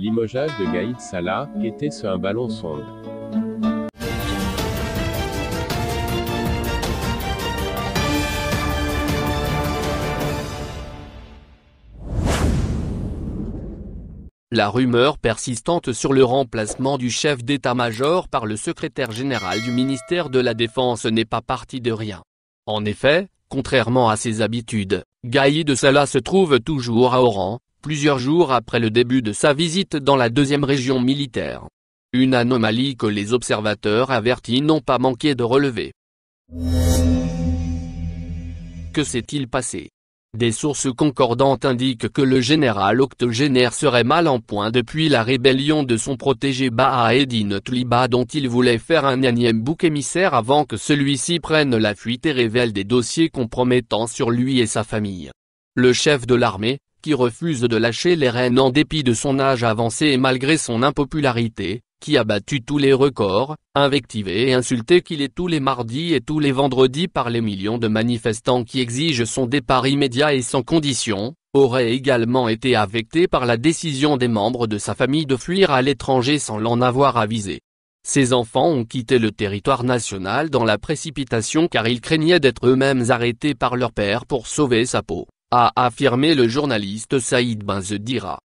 Limogeage de Gaïd Salah, était-ce un ballon sonde La rumeur persistante sur le remplacement du chef d'état-major par le secrétaire général du ministère de la Défense n'est pas partie de rien. En effet, contrairement à ses habitudes, Gaïd Salah se trouve toujours à Oran, plusieurs jours après le début de sa visite dans la deuxième région militaire. Une anomalie que les observateurs avertis n'ont pas manqué de relever. Que s'est-il passé Des sources concordantes indiquent que le général octogénaire serait mal en point depuis la rébellion de son protégé baha Tliba dont il voulait faire un énième bouc émissaire avant que celui-ci prenne la fuite et révèle des dossiers compromettants sur lui et sa famille. Le chef de l'armée, qui refuse de lâcher les rênes en dépit de son âge avancé et malgré son impopularité, qui a battu tous les records, invectivé et insulté qu'il est tous les mardis et tous les vendredis par les millions de manifestants qui exigent son départ immédiat et sans condition, aurait également été affecté par la décision des membres de sa famille de fuir à l'étranger sans l'en avoir avisé. Ses enfants ont quitté le territoire national dans la précipitation car ils craignaient d'être eux-mêmes arrêtés par leur père pour sauver sa peau a affirmé le journaliste Saïd Zedira.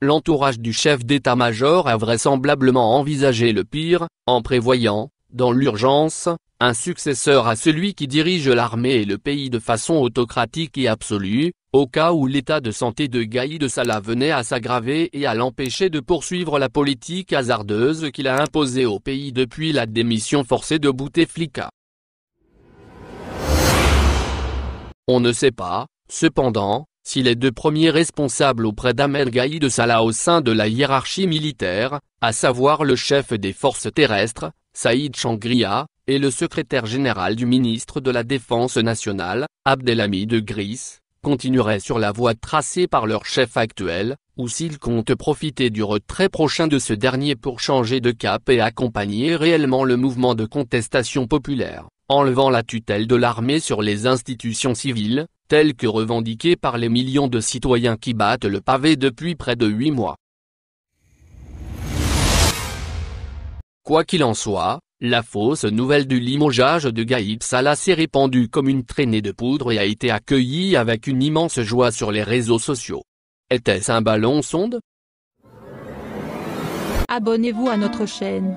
L'entourage du chef d'état-major a vraisemblablement envisagé le pire, en prévoyant, dans l'urgence, un successeur à celui qui dirige l'armée et le pays de façon autocratique et absolue, au cas où l'état de santé de Gaïd de Salah venait à s'aggraver et à l'empêcher de poursuivre la politique hasardeuse qu'il a imposée au pays depuis la démission forcée de Bouteflika. On ne sait pas, cependant, si les deux premiers responsables auprès d'Ahmed de Salah au sein de la hiérarchie militaire, à savoir le chef des forces terrestres, Saïd Changria, et le secrétaire général du ministre de la Défense nationale, Abdelhamid de Gris, continueraient sur la voie tracée par leur chef actuel, ou s'ils comptent profiter du retrait prochain de ce dernier pour changer de cap et accompagner réellement le mouvement de contestation populaire enlevant la tutelle de l'armée sur les institutions civiles, telles que revendiquées par les millions de citoyens qui battent le pavé depuis près de huit mois. Quoi qu'il en soit, la fausse nouvelle du limogeage de Gaïb Salah s'est répandue comme une traînée de poudre et a été accueillie avec une immense joie sur les réseaux sociaux. Était-ce un ballon sonde Abonnez-vous à notre chaîne